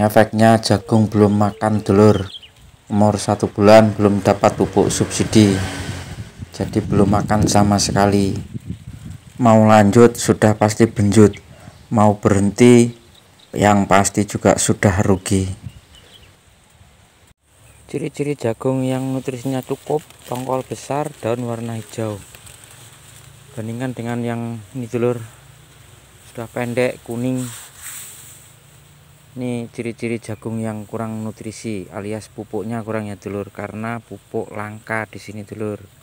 efeknya jagung belum makan dulur umur satu bulan belum dapat pupuk subsidi jadi belum makan sama sekali mau lanjut sudah pasti benjut mau berhenti yang pasti juga sudah rugi ciri-ciri jagung yang nutrisinya cukup tongkol besar daun warna hijau bandingkan dengan yang ini dulur sudah pendek kuning ini ciri-ciri jagung yang kurang nutrisi alias pupuknya kurang ya dulur karena pupuk langka di sini dulur